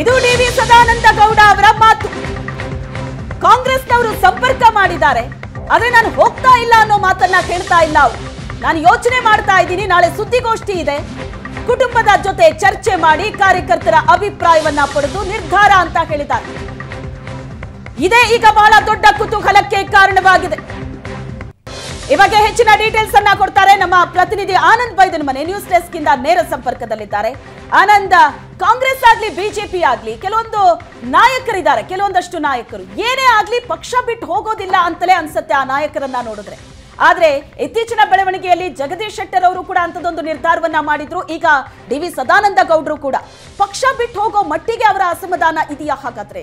ಇದು ಡಿವಿ ಸದಾನಂದ ಗೌಡ ಅವರ ಮಾತು ಕಾಂಗ್ರೆಸ್ನವರು ಸಂಪರ್ಕ ಮಾಡಿದ್ದಾರೆ ಆದ್ರೆ ನಾನು ಹೋಗ್ತಾ ಇಲ್ಲ ಅನ್ನೋ ಮಾತನ್ನ ಕೇಳ್ತಾ ಇಲ್ಲ ನಾನು ಯೋಚನೆ ಮಾಡ್ತಾ ಇದ್ದೀನಿ ನಾಳೆ ಸುದ್ದಿಗೋಷ್ಠಿ ಇದೆ ಕುಟುಂಬದ ಜೊತೆ ಚರ್ಚೆ ಮಾಡಿ ಕಾರ್ಯಕರ್ತರ ಅಭಿಪ್ರಾಯವನ್ನ ಪಡೆದು ನಿರ್ಧಾರ ಅಂತ ಹೇಳಿದ್ದಾರೆ ಇದೇ ಈಗ ಬಹಳ ದೊಡ್ಡ ಕುತೂಹಲಕ್ಕೆ ಕಾರಣವಾಗಿದೆ ಈ ಬಗ್ಗೆ ಹೆಚ್ಚಿನ ಡೀಟೇಲ್ಸ್ ಅನ್ನ ಕೊಡ್ತಾರೆ ನಮ್ಮ ಪ್ರತಿನಿಧಿ ಆನಂದ್ ಬೈದನ್ ಮನೆ ನ್ಯೂಸ್ ಡೆಸ್ಕ್ ಇಂದ ನೇರ ಸಂಪರ್ಕದಲ್ಲಿದ್ದಾರೆ ಆನಂದ ಕಾಂಗ್ರೆಸ್ ಆಗ್ಲಿ ಬಿಜೆಪಿ ಆಗ್ಲಿ ಕೆಲವೊಂದು ನಾಯಕರಿದ್ದಾರೆ ಕೆಲವೊಂದಷ್ಟು ನಾಯಕರು ಏನೇ ಆಗ್ಲಿ ಪಕ್ಷ ಬಿಟ್ಟು ಹೋಗೋದಿಲ್ಲ ಅಂತಲೇ ಅನ್ಸುತ್ತೆ ಆ ನಾಯಕರನ್ನ ನೋಡಿದ್ರೆ ಆದ್ರೆ ಇತ್ತೀಚಿನ ಬೆಳವಣಿಗೆಯಲ್ಲಿ ಜಗದೀಶ್ ಶೆಟ್ಟರ್ ಅವರು ಕೂಡ ಅಂತದೊಂದು ನಿರ್ಧಾರವನ್ನ ಮಾಡಿದ್ರು ಈಗ ಡಿ ವಿ ಸದಾನಂದ ಗೌಡರು ಕೂಡ ಪಕ್ಷ ಬಿಟ್ಟು ಹೋಗೋ ಮಟ್ಟಿಗೆ ಅವರ ಅಸಮಾಧಾನ ಇದೆಯಾ ಹಾಗಾದ್ರೆ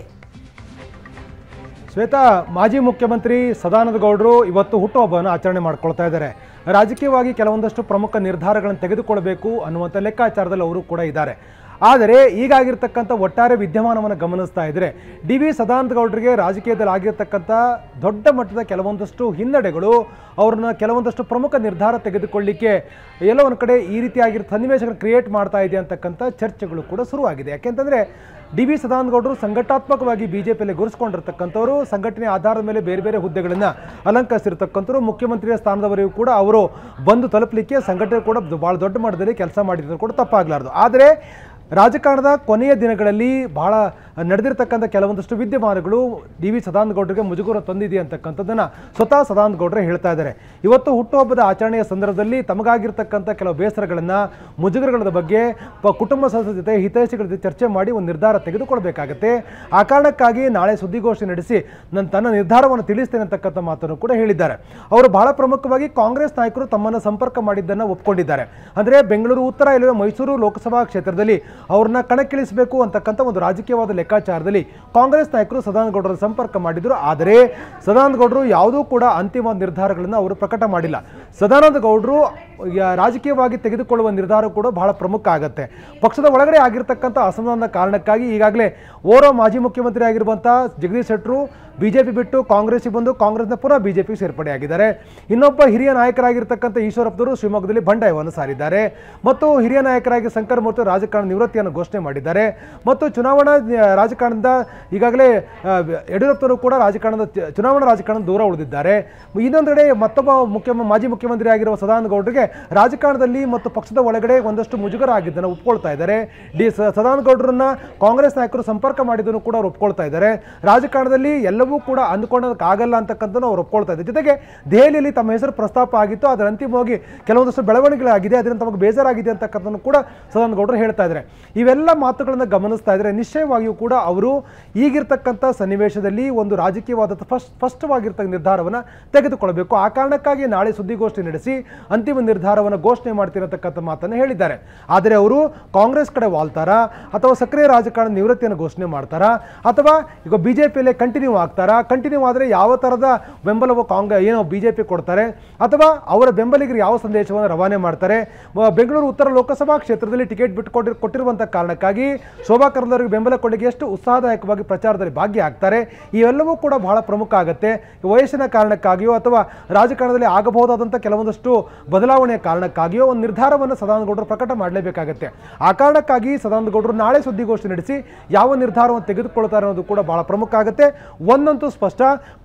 ಶ್ವೇತಾ ಮಾಜಿ ಮುಖ್ಯಮಂತ್ರಿ ಸದಾನಂದ ಗೌಡರು ಇವತ್ತು ಹುಟ್ಟುಹಬ್ಬವನ್ನು ಆಚರಣೆ ಮಾಡ್ಕೊಳ್ತಾ ಇದ್ದಾರೆ ರಾಜಕೀಯವಾಗಿ ಕೆಲವೊಂದಷ್ಟು ಪ್ರಮುಖ ನಿರ್ಧಾರಗಳನ್ನು ತೆಗೆದುಕೊಳ್ಬೇಕು ಅನ್ನುವಂಥ ಲೆಕ್ಕಾಚಾರದಲ್ಲಿ ಅವರು ಕೂಡ ಇದ್ದಾರೆ ಆದರೆ ಈಗಾಗಿರ್ತಕ್ಕಂಥ ಒಟ್ಟಾರೆ ವಿದ್ಯಮಾನವನ್ನು ಗಮನಿಸ್ತಾ ಇದ್ದರೆ ಡಿ ವಿ ಸದಾನಂದಗೌಡರಿಗೆ ರಾಜಕೀಯದಲ್ಲಿ ಆಗಿರತಕ್ಕಂಥ ದೊಡ್ಡ ಮಟ್ಟದ ಕೆಲವೊಂದಷ್ಟು ಹಿನ್ನಡೆಗಳು ಅವ್ರನ್ನ ಕೆಲವೊಂದಷ್ಟು ಪ್ರಮುಖ ನಿರ್ಧಾರ ತೆಗೆದುಕೊಳ್ಳಿಕ್ಕೆ ಎಲ್ಲೋ ಒಂದು ಕಡೆ ಈ ರೀತಿಯಾಗಿರೋ ಸನ್ನಿವೇಶಗಳು ಕ್ರಿಯೇಟ್ ಮಾಡ್ತಾ ಇದೆ ಅಂತಕ್ಕಂಥ ಚರ್ಚೆಗಳು ಕೂಡ ಶುರುವಾಗಿದೆ ಯಾಕೆಂತಂದರೆ ಡಿ ವಿ ಸದಾನಂದಗೌಡರು ಸಂಘಟಾತ್ಮಕವಾಗಿ ಬಿ ಜೆ ಪಿಯಲ್ಲಿ ಗುರುಸ್ಕೊಂಡಿರ್ತಕ್ಕಂಥವ್ರು ಸಂಘಟನೆ ಆಧಾರದ ಮೇಲೆ ಬೇರೆ ಬೇರೆ ಹುದ್ದೆಗಳನ್ನು ಅಲಂಕರಿಸಿರ್ತಕ್ಕಂಥವ್ರು ಮುಖ್ಯಮಂತ್ರಿಯ ಸ್ಥಾನದವರೆಗೂ ಕೂಡ ಅವರು ಬಂದು ತಲುಪಲಿಕ್ಕೆ ಸಂಘಟನೆ ಕೂಡ ಭಾಳ ದೊಡ್ಡ ಮಟ್ಟದಲ್ಲಿ ಕೆಲಸ ಮಾಡಿದ್ರು ಕೂಡ ತಪ್ಪಾಗಲಾರ್ದು ಆದರೆ ರಾಜಕಾರಣದ ಕೊನೆಯ ದಿನಗಳಲ್ಲಿ ಬಹಳ ನಡೆದಿರ್ತಕ್ಕಂಥ ಕೆಲವೊಂದಷ್ಟು ವಿದ್ಯಮಾನಗಳು ಡಿ ವಿ ಸದಾನಂದಗೌಡರಿಗೆ ಮುಜುಗುರ ತಂದಿದೆ ಅಂತಕ್ಕಂಥದ್ದನ್ನು ಸ್ವತಃ ಗೌಡ್ರೆ ಹೇಳ್ತಾ ಇದ್ದಾರೆ ಇವತ್ತು ಹುಟ್ಟುಹಬ್ಬದ ಆಚರಣೆಯ ಸಂದರ್ಭದಲ್ಲಿ ತಮಗಾಗಿರ್ತಕ್ಕಂಥ ಕೆಲವು ಬೇಸರಗಳನ್ನು ಮುಜುಗರಗಳ ಬಗ್ಗೆ ಕುಟುಂಬ ಸದಸ್ಯರ ಜೊತೆ ಹಿತೈಷಿಗಳ ಜೊತೆ ಚರ್ಚೆ ಮಾಡಿ ಒಂದು ನಿರ್ಧಾರ ತೆಗೆದುಕೊಳ್ಬೇಕಾಗತ್ತೆ ಆ ಕಾರಣಕ್ಕಾಗಿ ನಾಳೆ ಸುದ್ದಿಗೋಷ್ಠಿ ನಡೆಸಿ ನನ್ನ ತನ್ನ ನಿರ್ಧಾರವನ್ನು ತಿಳಿಸ್ತೇನೆ ಅಂತಕ್ಕಂಥ ಮಾತನ್ನು ಕೂಡ ಹೇಳಿದ್ದಾರೆ ಅವರು ಬಹಳ ಪ್ರಮುಖವಾಗಿ ಕಾಂಗ್ರೆಸ್ ನಾಯಕರು ತಮ್ಮನ್ನು ಸಂಪರ್ಕ ಮಾಡಿದ್ದನ್ನು ಒಪ್ಪಿಕೊಂಡಿದ್ದಾರೆ ಅಂದರೆ ಬೆಂಗಳೂರು ಉತ್ತರ ಇಲ್ಲವೇ ಮೈಸೂರು ಲೋಕಸಭಾ ಕ್ಷೇತ್ರದಲ್ಲಿ ಅವ್ರನ್ನ ಕಣಕ್ಕಿಳಿಸಬೇಕು ಅಂತಕ್ಕಂಥ ಒಂದು ರಾಜಕೀಯವಾದ ಲೆಕ್ಕಾಚಾರದಲ್ಲಿ ಕಾಂಗ್ರೆಸ್ ನಾಯಕರು ಸದಾನಗೌಡರ ಸಂಪರ್ಕ ಮಾಡಿದರು ಆದರೆ ಸದಾನಂದ ಗೌಡರು ಯಾವುದೂ ಕೂಡ ಅಂತಿಮ ನಿರ್ಧಾರಗಳನ್ನು ಅವರು ಪ್ರಕಟ ಮಾಡಿಲ್ಲ ಸದಾನಂದ ಗೌಡರು ರಾಜಕೀಯವಾಗಿ ತೆಗೆದುಕೊಳ್ಳುವ ನಿರ್ಧಾರ ಕೂಡ ಬಹಳ ಪ್ರಮುಖ ಆಗುತ್ತೆ ಪಕ್ಷದ ಒಳಗಡೆ ಆಗಿರ್ತಕ್ಕಂಥ ಅಸಮಾಧಾನದ ಕಾರಣಕ್ಕಾಗಿ ಈಗಾಗಲೇ ಓರೋ ಮಾಜಿ ಮುಖ್ಯಮಂತ್ರಿ ಆಗಿರುವಂಥ ಜಗದೀಶ್ ಶೆಟ್ಟರು ಬಿ ಜೆ ಪಿ ಬಿಟ್ಟು ಕಾಂಗ್ರೆಸ್ಗೆ ಬಂದು ಕಾಂಗ್ರೆಸ್ನ ಪುನಃ ಬಿ ಜೆ ಪಿಗೆ ಸೇರ್ಪಡೆಯಾಗಿದ್ದಾರೆ ಇನ್ನೊಬ್ಬ ಹಿರಿಯ ನಾಯಕರಾಗಿರ್ತಕ್ಕಂಥ ಈಶ್ವರಪ್ಪನವರು ಶಿವಮೊಗ್ಗದಲ್ಲಿ ಬಂಡಾಯವನ್ನು ಸಾರಿದ್ದಾರೆ ಮತ್ತು ಹಿರಿಯ ನಾಯಕರಾಗಿ ಶಂಕರ್ ಮೂರ್ತಿ ರಾಜಕಾರಣ ನಿವೃತ್ತಿಯನ್ನು ಘೋಷಣೆ ಮಾಡಿದ್ದಾರೆ ಮತ್ತು ಚುನಾವಣಾ ರಾಜಕಾರಣದ ಈಗಾಗಲೇ ಯಡಿಯೂರಪ್ಪರು ಕೂಡ ರಾಜಕಾರಣದ ಚುನಾವಣಾ ರಾಜಕಾರಣ ದೂರ ಉಳಿದಿದ್ದಾರೆ ಇನ್ನೊಂದೆಡೆ ಮತ್ತೊಬ್ಬ ಮುಖ್ಯ ಮಾಜಿ ಮುಖ್ಯಮಂತ್ರಿ ಆಗಿರುವ ಸದಾನಂದ ಗೌಡರಿಗೆ ರಾಜಕಾರಣದಲ್ಲಿ ಮತ್ತು ಪಕ್ಷದ ಒಳಗಡೆ ಒಂದಷ್ಟು ಮುಜುಗರ ಆಗಿದ್ದನ್ನು ಒಪ್ಕೊಳ್ತಾ ಇದ್ದಾರೆ ಡಿ ಸದಾನಗೌಡರನ್ನ ಕಾಂಗ್ರೆಸ್ ನಾಯಕರು ಸಂಪರ್ಕ ಮಾಡಿದ್ದನ್ನು ಕೂಡ ಅವ್ರು ಒಪ್ಕೊಳ್ತಾ ಇದ್ದಾರೆ ರಾಜಕಾರಣದಲ್ಲಿ ಎಲ್ಲವೂ ಕೂಡ ಅಂದ್ಕೊಳ್ಳೋದಕ್ಕಾಗಲ್ಲ ಅಂತಕ್ಕಂಥದ್ದು ಅವ್ರು ಒಪ್ಕೊಳ್ತಾ ಇದ್ದಾರೆ ಜೊತೆಗೆ ದೆಹಲಿಯಲ್ಲಿ ತಮ್ಮ ಹೆಸರು ಪ್ರಸ್ತಾಪ ಆಗಿತ್ತು ಅದರ ಅಂತಿಮವಾಗಿ ಕೆಲವೊಂದಷ್ಟು ಬೆಳವಣಿಗೆಗಳಾಗಿದೆ ಅದರಿಂದ ತಮಗೆ ಬೇಜಾರಾಗಿದೆ ಅಂತಕ್ಕಂಥದ್ದು ಕೂಡ ಸದಾನಗೌಡರು ಹೇಳ್ತಾ ಇದ್ದಾರೆ ಇವೆಲ್ಲ ಮಾತುಗಳನ್ನು ಗಮನಿಸ್ತಾ ಇದ್ದರೆ ನಿಶ್ಚಯವಾಗಿಯೂ ಕೂಡ ಅವರು ಈಗಿರ್ತಕ್ಕಂಥ ಸನ್ನಿವೇಶದಲ್ಲಿ ಒಂದು ರಾಜಕೀಯವಾದ ಫಸ್ಟ್ ಸ್ಪಷ್ಟವಾಗಿರ್ತಕ್ಕ ನಿರ್ಧಾರವನ್ನು ತೆಗೆದುಕೊಳ್ಳಬೇಕು ಆ ಕಾರಣಕ್ಕಾಗಿ ನಾಳೆ ಸುದ್ದಿಗೋಷ್ಠಿ ನಡೆಸಿ ಅಂತಿಮ ನಿರ್ಧಾರವನ್ನು ಘೋಷಣೆ ಮಾಡ್ತಿರತಕ್ಕಂಥ ಮಾತನ್ನು ಹೇಳಿದ್ದಾರೆ ಆದರೆ ಅವರು ಕಾಂಗ್ರೆಸ್ ಕಡೆ ವಾಲ್ತಾರಾ ಅಥವಾ ಸಕ್ರಿಯ ರಾಜಕಾರಣ ನಿವೃತ್ತಿಯನ್ನು ಘೋಷಣೆ ಮಾಡ್ತಾರಾ ಅಥವಾ ಈಗ ಬಿ ಜೆ ಕಂಟಿನ್ಯೂ ಆಗ್ತಾರಾ ಕಂಟಿನ್ಯೂ ಆದರೆ ಯಾವ ಥರದ ಬೆಂಬಲವು ಕಾಂಗ್ರೆ ಏನೋ ಬಿ ಜೆ ಕೊಡ್ತಾರೆ ಅಥವಾ ಅವರ ಬೆಂಬಲಿಗರು ಯಾವ ಸಂದೇಶವನ್ನು ರವಾನೆ ಮಾಡ್ತಾರೆ ಬೆಂಗಳೂರು ಉತ್ತರ ಲೋಕಸಭಾ ಕ್ಷೇತ್ರದಲ್ಲಿ ಟಿಕೆಟ್ ಬಿಟ್ಟುಕೊಟ್ಟಿ ಕೊಟ್ಟಿರುವಂಥ ಕಾರಣಕ್ಕಾಗಿ ಶೋಭಾ ಕರಂದವರಿಗೆ ಬೆಂಬಲ ಕೊಡಲಿಕ್ಕೆ ಎಷ್ಟು ಉತ್ಸಾಹದಾಯಕವಾಗಿ ಪ್ರಚಾರದಲ್ಲಿ ಭಾಗಿಯಾಗ್ತಾರೆ ಇವೆಲ್ಲವೂ ಕೂಡ ಬಹಳ ಪ್ರಮುಖ ಆಗುತ್ತೆ ವಯಸ್ಸಿನ ಕಾರಣಕ್ಕಾಗಿಯೋ ಅಥವಾ ರಾಜಕಾರಣದಲ್ಲಿ ಆಗಬಹುದಾದಂಥ ಕೆಲವೊಂದಷ್ಟು ಬದಲಾವಣೆ ಚುನಾವಣೆಯ ಕಾರಣಕ್ಕಾಗಿಯೋ ಒಂದು ನಿರ್ಧಾರವನ್ನು ಸದಾನಂದಗೌಡರು ಪ್ರಕಟ ಮಾಡಲೇಬೇಕಾಗತ್ತೆ ಆ ಕಾರಣಕ್ಕಾಗಿ ಸದಾನಂದಗೌಡರು ನಾಳೆ ಸುದ್ದಿಗೋಷ್ಠಿ ನಡೆಸಿ ಯಾವ ನಿರ್ಧಾರವನ್ನು ತೆಗೆದುಕೊಳ್ತಾರೆ ಅನ್ನೋದು ಕೂಡ ಬಹಳ ಪ್ರಮುಖ ಆಗುತ್ತೆ ಒಂದಂತೂ ಸ್ಪಷ್ಟ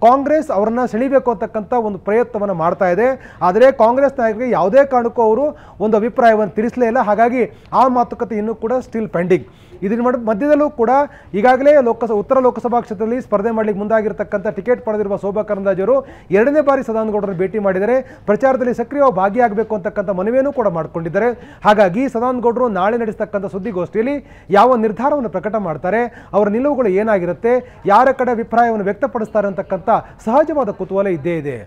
ಕಾಂಗ್ರೆಸ್ ಅವರನ್ನ ಸೆಳಿಬೇಕು ಅಂತಕ್ಕಂಥ ಒಂದು ಪ್ರಯತ್ನವನ್ನು ಮಾಡ್ತಾ ಇದೆ ಆದರೆ ಕಾಂಗ್ರೆಸ್ ನಾಯಕರಿಗೆ ಯಾವುದೇ ಕಾರಣಕ್ಕೂ ಅವರು ಒಂದು ಅಭಿಪ್ರಾಯವನ್ನು ತಿಳಿಸಲೇ ಇಲ್ಲ ಹಾಗಾಗಿ ಆ ಮಾತುಕತೆ ಇನ್ನೂ ಕೂಡ ಸ್ಟಿಲ್ ಪೆಂಡಿಂಗ್ ಇದನ್ನ ಮಧ್ಯದಲ್ಲೂ ಕೂಡ ಈಗಾಗಲೇ ಲೋಕಸಭಾ ಉತ್ತರ ಲೋಕಸಭಾ ಕ್ಷೇತ್ರದಲ್ಲಿ ಸ್ಪರ್ಧೆ ಮಾಡಲಿಕ್ಕೆ ಮುಂದಾಗಿರ್ತಕ್ಕಂಥ ಟಿಕೆಟ್ ಪಡೆದಿರುವ ಶೋಭಾ ಕರಂದಾಜ್ ಅವರು ಎರಡನೇ ಬಾರಿ ಸದಾನಂದಗೌಡರನ್ನು ಭೇಟಿ ಮಾಡಿದರೆ ಪ್ರಚಾರದಲ್ಲಿ ಸಕ್ರಿಯವಾಗಿ ಭಾಗಿಯಾಗಬೇಕು ಮಾಡಬೇಕು ಅಂತಕ್ಕಂಥ ಮನವಿಯನ್ನು ಕೂಡ ಮಾಡಿಕೊಂಡಿದ್ದಾರೆ ಹಾಗಾಗಿ ಸದಾನಂದ ಗೌಡರು ನಾಳೆ ನಡೆಸತಕ್ಕಂಥ ಸುದ್ದಿಗೋಷ್ಠಿಯಲ್ಲಿ ಯಾವ ನಿರ್ಧಾರವನ್ನು ಪ್ರಕಟ ಮಾಡ್ತಾರೆ ಅವರ ನಿಲುವುಗಳು ಏನಾಗಿರುತ್ತೆ ಯಾರ ಕಡೆ ಅಭಿಪ್ರಾಯವನ್ನು ವ್ಯಕ್ತಪಡಿಸ್ತಾರೆ ಅಂತಕ್ಕಂಥ ಸಹಜವಾದ ಕುತೂಹಲ ಇದ್ದೇ ಇದೆ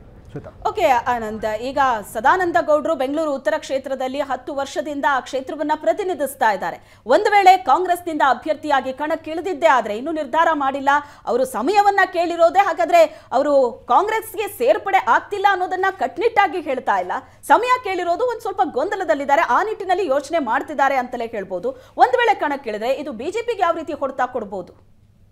ಓಕೆ ಆನಂದ ಈಗ ಸದಾನಂದ ಗೌಡ್ರು ಬೆಂಗಳೂರು ಉತ್ತರ ಕ್ಷೇತ್ರದಲ್ಲಿ ಹತ್ತು ವರ್ಷದಿಂದ ಆ ಕ್ಷೇತ್ರವನ್ನ ಪ್ರತಿನಿಧಿಸ್ತಾ ಇದ್ದಾರೆ ಒಂದು ವೇಳೆ ಕಾಂಗ್ರೆಸ್ನಿಂದ ಅಭ್ಯರ್ಥಿಯಾಗಿ ಕಣಕ್ಕಿಳಿದಿದ್ದೇ ಆದರೆ ಇನ್ನೂ ನಿರ್ಧಾರ ಮಾಡಿಲ್ಲ ಅವರು ಸಮಯವನ್ನ ಕೇಳಿರೋದೆ ಹಾಗಾದ್ರೆ ಅವರು ಕಾಂಗ್ರೆಸ್ಗೆ ಸೇರ್ಪಡೆ ಆಗ್ತಿಲ್ಲ ಅನ್ನೋದನ್ನ ಕಟ್ನಿಟ್ಟಾಗಿ ಹೇಳ್ತಾ ಇಲ್ಲ ಸಮಯ ಕೇಳಿರೋದು ಒಂದು ಸ್ವಲ್ಪ ಗೊಂದಲದಲ್ಲಿದ್ದಾರೆ ಆ ನಿಟ್ಟಿನಲ್ಲಿ ಯೋಚನೆ ಮಾಡ್ತಿದ್ದಾರೆ ಅಂತಲೇ ಹೇಳ್ಬೋದು ಒಂದು ವೇಳೆ ಕಣಕ್ಕಿಳಿದ್ರೆ ಇದು ಬಿಜೆಪಿಗೆ ಯಾವ ರೀತಿ ಹೊಡೆತ ಕೊಡ್ಬೋದು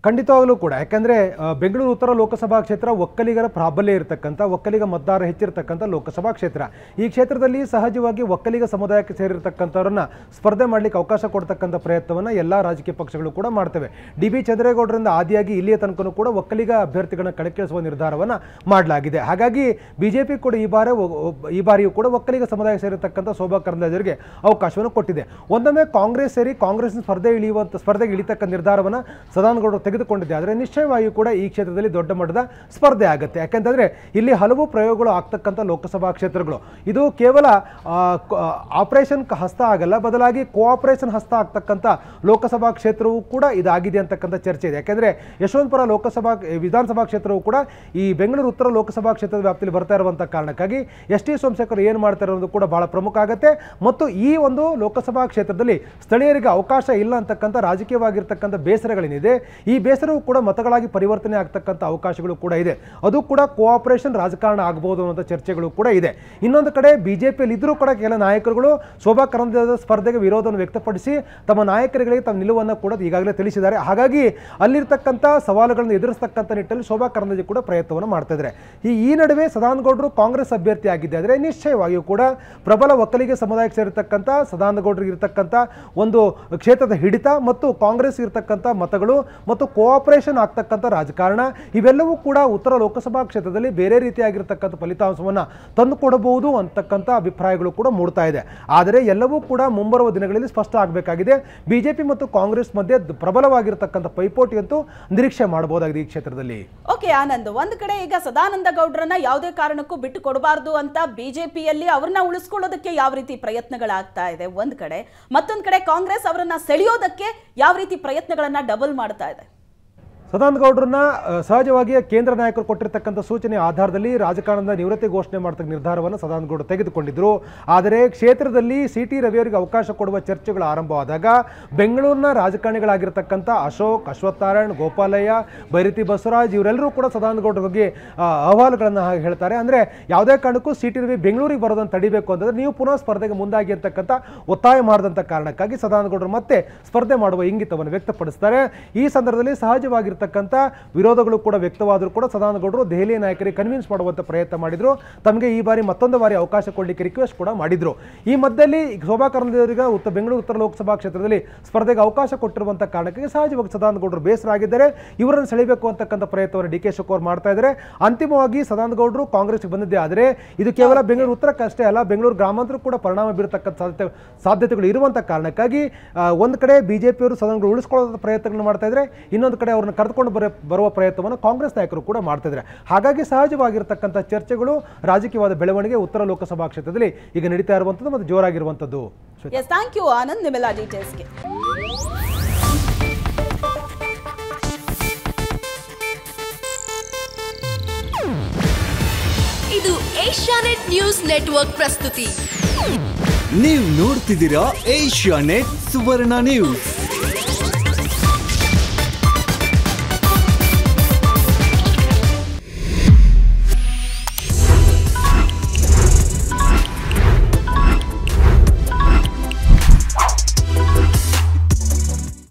ಖಂಡಿತವಾಗಲೂ ಕೂಡ ಯಾಕೆಂದರೆ ಬೆಂಗಳೂರು ಉತ್ತರ ಲೋಕಸಭಾ ಕ್ಷೇತ್ರ ಒಕ್ಕಲಿಗರ ಪ್ರಾಬಲ್ಯ ಇರತಕ್ಕಂಥ ಒಕ್ಕಲಿಗ ಮತದಾರ ಹೆಚ್ಚಿರತಕ್ಕಂಥ ಲೋಕಸಭಾ ಕ್ಷೇತ್ರ ಈ ಕ್ಷೇತ್ರದಲ್ಲಿ ಸಹಜವಾಗಿ ಒಕ್ಕಲಿಗ ಸಮುದಾಯಕ್ಕೆ ಸೇರಿರತಕ್ಕಂಥವ್ರನ್ನ ಸ್ಪರ್ಧೆ ಮಾಡಲಿಕ್ಕೆ ಅವಕಾಶ ಕೊಡ್ತಕ್ಕಂಥ ಪ್ರಯತ್ನವನ್ನು ಎಲ್ಲ ರಾಜಕೀಯ ಪಕ್ಷಗಳು ಕೂಡ ಮಾಡ್ತವೆ ಡಿ ಬಿ ಚಂದ್ರೇಗೌಡರಿಂದ ಆದಿಯಾಗಿ ಇಲ್ಲಿಯ ತನಕನೂ ಕೂಡ ಒಕ್ಕಲಿಗ ಅಭ್ಯರ್ಥಿಗಳನ್ನ ಕಣಕ್ಕಿಳಿಸುವ ನಿರ್ಧಾರವನ್ನು ಮಾಡಲಾಗಿದೆ ಹಾಗಾಗಿ ಬಿಜೆಪಿ ಕೂಡ ಈ ಬಾರಿ ಈ ಬಾರಿಯೂ ಕೂಡ ಒಕ್ಕಲಿಗ ಸಮುದಾಯಕ್ಕೆ ಸೇರಿರತಕ್ಕಂಥ ಶೋಭಾ ಕರಂದ್ಲಾಜರಿಗೆ ಅವಕಾಶವನ್ನು ಕೊಟ್ಟಿದೆ ಒಂದೊಮ್ಮೆ ಕಾಂಗ್ರೆಸ್ ಸೇರಿ ಕಾಂಗ್ರೆಸ್ನ ಸ್ಪರ್ಧೆ ಇಳಿಯುವಂಥ ಸ್ಪರ್ಧೆಗೆ ಇಳಿತಕ್ಕ ನಿರ್ಧಾರವನ್ನು ಸದಾನಗೌಡರು ತೆಗೆದುಕೊಂಡಿದೆ ಆದರೆ ನಿಶ್ಚಯವಾಗಿಯೂ ಕೂಡ ಈ ಕ್ಷೇತ್ರದಲ್ಲಿ ದೊಡ್ಡ ಮಟ್ಟದ ಸ್ಪರ್ಧೆ ಆಗುತ್ತೆ ಯಾಕೆಂತಂದರೆ ಇಲ್ಲಿ ಹಲವು ಪ್ರಯೋಗಗಳು ಆಗ್ತಕ್ಕಂಥ ಲೋಕಸಭಾ ಕ್ಷೇತ್ರಗಳು ಇದು ಕೇವಲ ಆಪರೇಷನ್ ಹಸ್ತ ಆಗಲ್ಲ ಬದಲಾಗಿ ಕೋಆಪರೇಷನ್ ಹಸ್ತ ಆಗ್ತಕ್ಕಂಥ ಲೋಕಸಭಾ ಕ್ಷೇತ್ರವೂ ಕೂಡ ಇದಾಗಿದೆ ಅಂತಕ್ಕಂಥ ಚರ್ಚೆ ಇದೆ ಯಾಕೆಂದರೆ ಯಶವಂತಪುರ ಲೋಕಸಭಾ ವಿಧಾನಸಭಾ ಕ್ಷೇತ್ರವು ಕೂಡ ಈ ಬೆಂಗಳೂರು ಉತ್ತರ ಲೋಕಸಭಾ ಕ್ಷೇತ್ರದ ವ್ಯಾಪ್ತಿಯಲ್ಲಿ ಬರ್ತಾ ಇರುವಂಥ ಕಾರಣಕ್ಕಾಗಿ ಎಸ್ ಟಿ ಸೋಮಶೇಖರ್ ಏನು ಮಾಡ್ತಾರೆ ಅನ್ನೋದು ಕೂಡ ಬಹಳ ಪ್ರಮುಖ ಆಗುತ್ತೆ ಮತ್ತು ಈ ಒಂದು ಲೋಕಸಭಾ ಕ್ಷೇತ್ರದಲ್ಲಿ ಸ್ಥಳೀಯರಿಗೆ ಅವಕಾಶ ಇಲ್ಲ ಅಂತಕ್ಕಂಥ ರಾಜಕೀಯವಾಗಿರ್ತಕ್ಕಂಥ ಬೇಸರಗಳೇನಿದೆ ಈ ಬೇಸರವು ಕೂಡ ಮತಗಳಾಗಿ ಪರಿವರ್ತನೆ ಆಗ್ತಕ್ಕಂಥ ಅವಕಾಶಗಳು ಕೂಡ ಇದೆ ಅದು ಕೂಡ ಕೋಆಪರೇಷನ್ ರಾಜಕಾರಣ ಆಗ್ಬೋದು ಅನ್ನೋಂಥ ಚರ್ಚೆಗಳು ಕೂಡ ಇದೆ ಇನ್ನೊಂದು ಕಡೆ ಬಿ ಜೆ ಪಿಯಲ್ಲಿ ಇದ್ದರೂ ಕೂಡ ಕೆಲ ನಾಯಕರುಗಳು ಶೋಭಾ ಕರಂದ ಸ್ಪರ್ಧೆಗೆ ವಿರೋಧವನ್ನು ವ್ಯಕ್ತಪಡಿಸಿ ತಮ್ಮ ನಾಯಕರುಗಳಿಗೆ ತಮ್ಮ ನಿಲುವನ್ನು ಕೂಡ ಈಗಾಗಲೇ ತಿಳಿಸಿದ್ದಾರೆ ಹಾಗಾಗಿ ಅಲ್ಲಿರ್ತಕ್ಕಂಥ ಸವಾಲುಗಳನ್ನು ಎದುರಿಸ್ತಕ್ಕಂಥ ನಿಟ್ಟಲ್ಲಿ ಶೋಭಾ ಕರಂದ್ಲಾಜೆ ಕೂಡ ಪ್ರಯತ್ನವನ್ನು ಮಾಡ್ತಾ ಇದ್ದಾರೆ ಈ ಈ ನಡುವೆ ಸದಾನಗೌಡರು ಕಾಂಗ್ರೆಸ್ ಅಭ್ಯರ್ಥಿ ಆದರೆ ನಿಶ್ಚಯವಾಗಿಯೂ ಕೂಡ ಪ್ರಬಲ ಒಕ್ಕಲಿಗ ಸಮುದಾಯಕ್ಕೆ ಸೇರಿರ್ತಕ್ಕಂಥ ಸದಾನಗೌಡರಿಗೆ ಇರತಕ್ಕಂಥ ಒಂದು ಕ್ಷೇತ್ರದ ಹಿಡಿತ ಮತ್ತು ಕಾಂಗ್ರೆಸ್ ಇರತಕ್ಕಂಥ ಮತಗಳು ಮತ್ತು ಕೋಆಪರೇಷನ್ ಆಗ್ತಕ್ಕಂಥ ರಾಜಕಾರಣ ಇವೆಲ್ಲವೂ ಕೂಡ ಉತ್ತರ ಲೋಕಸಭಾ ಕ್ಷೇತ್ರದಲ್ಲಿ ಬೇರೆ ರೀತಿಯಾಗಿರ್ತಕ್ಕಂಥ ಫಲಿತಾಂಶವನ್ನು ತಂದುಕೊಡಬಹುದು ಅಂತಕ್ಕಂಥ ಅಭಿಪ್ರಾಯಗಳು ಕೂಡ ಮೂಡ್ತಾ ಇದೆ ಆದರೆ ಎಲ್ಲವೂ ಕೂಡ ಮುಂಬರುವ ದಿನಗಳಲ್ಲಿ ಸ್ಪಷ್ಟ ಆಗಬೇಕಾಗಿದೆ ಬಿಜೆಪಿ ಮತ್ತು ಕಾಂಗ್ರೆಸ್ ಮಧ್ಯೆ ಪ್ರಬಲವಾಗಿರ್ತಕ್ಕಂಥ ಪೈಪೋಟಿ ಅಂತೂ ನಿರೀಕ್ಷೆ ಮಾಡಬಹುದಾಗಿದೆ ಈ ಕ್ಷೇತ್ರದಲ್ಲಿ ಓಕೆ ಆನಂದ್ ಒಂದು ಕಡೆ ಈಗ ಸದಾನಂದ ಗೌಡರನ್ನ ಯಾವುದೇ ಕಾರಣಕ್ಕೂ ಬಿಟ್ಟು ಕೊಡಬಾರದು ಅಂತ ಬಿಜೆಪಿಯಲ್ಲಿ ಅವ್ರನ್ನ ಉಳಿಸ್ಕೊಳ್ಳೋದಕ್ಕೆ ಯಾವ ರೀತಿ ಪ್ರಯತ್ನಗಳಾಗ್ತಾ ಇದೆ ಒಂದ್ ಕಡೆ ಮತ್ತೊಂದು ಕಡೆ ಕಾಂಗ್ರೆಸ್ ಅವರನ್ನ ಸೆಳೆಯೋದಕ್ಕೆ ಯಾವ ರೀತಿ ಪ್ರಯತ್ನಗಳನ್ನ ಡಬಲ್ ಮಾಡ್ತಾ ಇದೆ ಸದಾನಂದ ಗೌಡ್ರನ್ನ ಸಹಜವಾಗಿಯೇ ಕೇಂದ್ರ ನಾಯಕರು ಕೊಟ್ಟಿರ್ತಕ್ಕಂಥ ಸೂಚನೆ ಆಧಾರದಲ್ಲಿ ರಾಜಕಾರಣದ ನಿವೃತ್ತಿ ಘೋಷಣೆ ಮಾಡತಕ್ಕ ನಿರ್ಧಾರವನ್ನು ಸದಾನಂದ ಗೌಡರು ತೆಗೆದುಕೊಂಡಿದ್ದರು ಆದರೆ ಕ್ಷೇತ್ರದಲ್ಲಿ ಸಿ ಟಿ ರವಿಯವರಿಗೆ ಅವಕಾಶ ಕೊಡುವ ಚರ್ಚೆಗಳು ಆರಂಭವಾದಾಗ ಬೆಂಗಳೂರಿನ ರಾಜಕಾರಣಿಗಳಾಗಿರ್ತಕ್ಕಂಥ ಅಶೋಕ್ ಅಶ್ವತ್ಥನಾರಾಯಣ್ ಗೋಪಾಲಯ್ಯ ಬೈರತಿ ಬಸವರಾಜ್ ಇವರೆಲ್ಲರೂ ಕೂಡ ಸದಾನಂದ ಬಗ್ಗೆ ಅಹವಾಲುಗಳನ್ನು ಹೇಳ್ತಾರೆ ಅಂದರೆ ಯಾವುದೇ ಕಾರಣಕ್ಕೂ ಸಿ ಟಿ ರವಿ ಬೆಂಗಳೂರಿಗೆ ಬರೋದನ್ನು ತಡಿಬೇಕು ಅಂತಂದರೆ ನೀವು ಪುನಃ ಸ್ಪರ್ಧೆಗೆ ಮುಂದಾಗಿರ್ತಕ್ಕಂಥ ಒತ್ತಾಯ ಮಾಡಿದಂಥ ಕಾರಣಕ್ಕಾಗಿ ಸದಾನಂದ ಮತ್ತೆ ಸ್ಪರ್ಧೆ ಮಾಡುವ ಇಂಗಿತವನ್ನು ವ್ಯಕ್ತಪಡಿಸ್ತಾರೆ ಈ ಸಂದರ್ಭದಲ್ಲಿ ಸಹಜವಾಗಿರ್ತಕ್ಕಂಥ ಅಂತಕ್ಕಂಥ ವಿರೋಧಗಳು ಕೂಡ ವ್ಯಕ್ತವಾದರೂ ಕೂಡ ಸದಾನಗೌಡರು ದೆಹಲಿ ನಾಯಕರಿಗೆ ಕನ್ವಿನ್ಸ್ ಮಾಡುವಂಥ ಪ್ರಯತ್ನ ಮಾಡಿದರು ತಮಗೆ ಈ ಬಾರಿ ಮತ್ತೊಂದು ಬಾರಿ ಅವಕಾಶ ಕೊಡಲಿಕ್ಕೆ ರಿಕ್ವೆಸ್ಟ್ ಕೂಡ ಮಾಡಿದರು ಈ ಮಧ್ಯದಲ್ಲಿ ಶೋಭಾ ಕರಂದ್ಲಾಜೆಯವರಿಗೆ ಉತ್ತರ ಬೆಂಗಳೂರು ಉತ್ತರ ಲೋಕಸಭಾ ಕ್ಷೇತ್ರದಲ್ಲಿ ಸ್ಪರ್ಧೆಗೆ ಅವಕಾಶ ಕೊಟ್ಟಿರುವಂಥ ಕಾರಣಕ್ಕೆ ಸಹಜವಾಗಿ ಸದಾನಗೌಡರು ಆಗಿದ್ದಾರೆ ಇವರನ್ನು ಸೆಳೆಯಬೇಕು ಅಂತಕ್ಕಂಥ ಪ್ರಯತ್ನವನ್ನು ಡಿ ಕೆ ಶಿವಕುಮಾರ್ ಮಾಡ್ತಾ ಇದ್ದಾರೆ ಅಂತಿಮವಾಗಿ ಸದಾನಗೌಡರು ಕಾಂಗ್ರೆಸ್ಗೆ ಬಂದಿದ್ದೆ ಆದರೆ ಇದು ಕೇವಲ ಬೆಂಗಳೂರು ಅಷ್ಟೇ ಅಲ್ಲ ಬೆಂಗಳೂರು ಗ್ರಾಮಾಂತರ ಕೂಡ ಪರಿಣಾಮ ಬೀರತಕ್ಕಂಥ ಸಾಧ್ಯತೆ ಸಾಧ್ಯತೆಗಳು ಇರುವಂಥ ಕಾರಣಕ್ಕಾಗಿ ಒಂದು ಕಡೆ ಬಿಜೆಪಿಯವರು ಸದನಗಳು ಉಳಿಸ್ಕೊಳ್ಳೋ ಪ್ರಯತ್ನಗಳನ್ನು ಮಾಡ್ತಾ ಇದ್ದಾರೆ ಇನ್ನೊಂದು ಕಡೆ ಅವ್ರನ್ನ ಕರೆದು ಬರುವ ಪ್ರಯತ್ನವನ್ನು ಕಾಂಗ್ರೆಸ್ ನಾಯಕರು ಕೂಡ ಮಾಡ್ತಿದ್ದಾರೆ ಹಾಗಾಗಿ ಸಹಜವಾಗಿರ್ತಕ್ಕಂಥ ಚರ್ಚೆಗಳು ರಾಜಕೀಯವಾದ ಬೆಳವಣಿಗೆ ಉತ್ತರ ಲೋಕಸಭಾ ಕ್ಷೇತ್ರದಲ್ಲಿ ಈಗ ನಡೀತಾ ಇರುವಂಥದ್ದು ಮತ್ತು ಜೋರಾಗಿರುವಂಥದ್ದು ಥ್ಯಾಂಕ್ ಯು ಆನಂದ್ ನಿಮ್ಮೆಲ್ಲ ಡೀಟೇಲ್ಸ್ಗೆ ಇದು ಏಷ್ಯಾನೆಟ್ ನ್ಯೂಸ್ ನೆಟ್ವರ್ಕ್ ಪ್ರಸ್ತುತಿ ನೀವು ನೋಡ್ತಿದ್ದೀರಾ ನೆಟ್ ಸುವರ್ಣ ನ್ಯೂಸ್